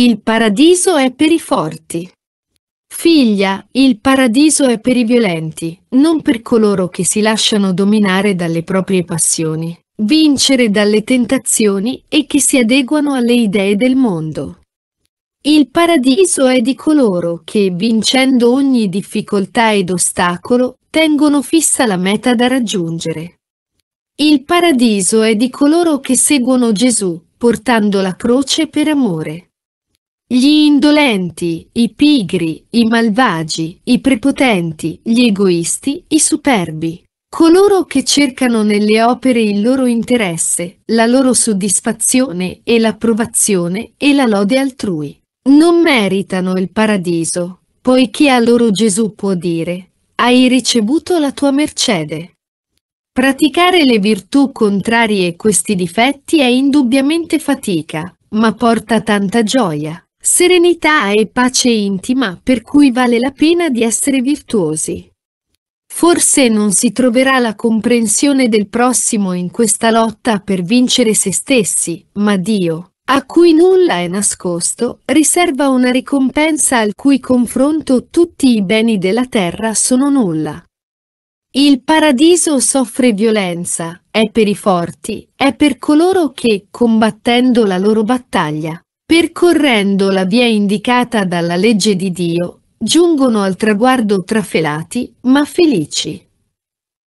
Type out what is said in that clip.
Il paradiso è per i forti. Figlia, il paradiso è per i violenti, non per coloro che si lasciano dominare dalle proprie passioni, vincere dalle tentazioni e che si adeguano alle idee del mondo. Il paradiso è di coloro che, vincendo ogni difficoltà ed ostacolo, tengono fissa la meta da raggiungere. Il paradiso è di coloro che seguono Gesù, portando la croce per amore gli indolenti, i pigri, i malvagi, i prepotenti, gli egoisti, i superbi, coloro che cercano nelle opere il loro interesse, la loro soddisfazione e l'approvazione e la lode altrui. Non meritano il paradiso, poiché a loro Gesù può dire, hai ricevuto la tua mercede. Praticare le virtù contrarie a questi difetti è indubbiamente fatica, ma porta tanta gioia. Serenità e pace intima per cui vale la pena di essere virtuosi. Forse non si troverà la comprensione del prossimo in questa lotta per vincere se stessi, ma Dio, a cui nulla è nascosto, riserva una ricompensa al cui confronto tutti i beni della terra sono nulla. Il paradiso soffre violenza, è per i forti, è per coloro che, combattendo la loro battaglia, percorrendo la via indicata dalla legge di Dio, giungono al traguardo trafelati, ma felici.